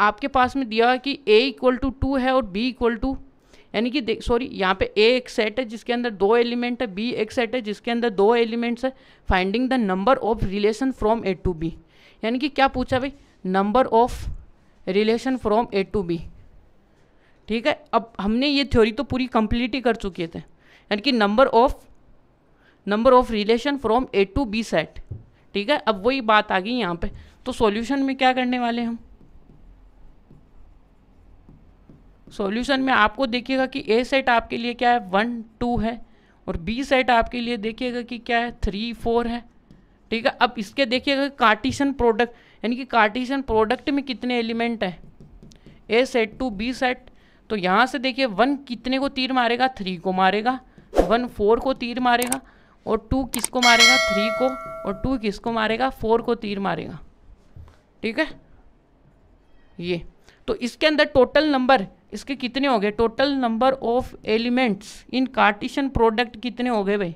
आपके पास में दिया कि ए इक्वल टू टू है और बी इक्वल टू यानी कि सॉरी यहाँ पे ए एक सेट है जिसके अंदर दो एलिमेंट है बी एक सेट है जिसके अंदर दो एलिमेंट्स है finding the number of relation from A to B यानी कि क्या पूछा भाई number of relation from A to B ठीक है अब हमने ये थ्योरी तो पूरी कंप्लीट ही कर चुके थे यानी कि number of number of relation from A to B set ठीक है अब वही बात आ गई यहाँ पे तो सॉल्यूशन में क्या करने वाले हम सॉल्यूशन में आपको देखिएगा कि ए सेट आपके लिए क्या है वन टू है और बी सेट आपके लिए देखिएगा कि क्या है थ्री फोर है ठीक है अब इसके देखिएगा कार्टिशन प्रोडक्ट यानी कि कार्टिशन प्रोडक्ट में कितने एलिमेंट है A set to B set तो यहाँ से देखिए वन कितने को तीर मारेगा थ्री को मारेगा वन फोर को तीर मारेगा और टू किसको मारेगा थ्री को और टू किसको मारेगा फोर को तीर मारेगा ठीक है ये तो इसके अंदर टोटल नंबर इसके कितने हो गए total number of elements in cartesian product कितने हो गए भाई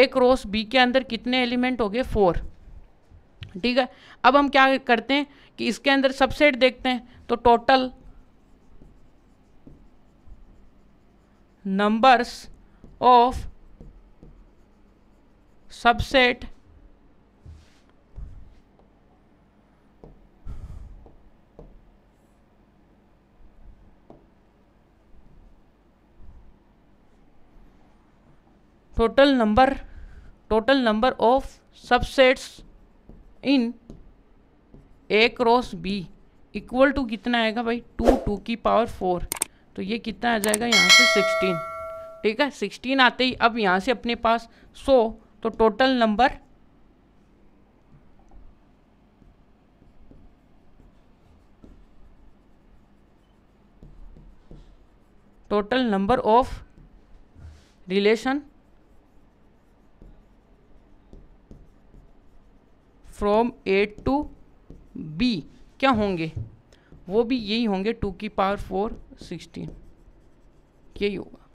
ए क्रॉस बी के अंदर कितने एलिमेंट हो गए फोर ठीक है अब हम क्या करते हैं कि इसके अंदर सबसेट देखते हैं तो total numbers of subset total number total number of subsets in A cross B equal to कितना आएगा भाई टू टू की पावर फोर तो ये कितना आ जाएगा यहाँ से सिक्सटीन ठीक है सिक्सटीन आते ही अब यहाँ से अपने पास सो तो total number total number of relation from A to B क्या होंगे वो भी यही होंगे टू की पावर फोर सिक्सटीन यही होगा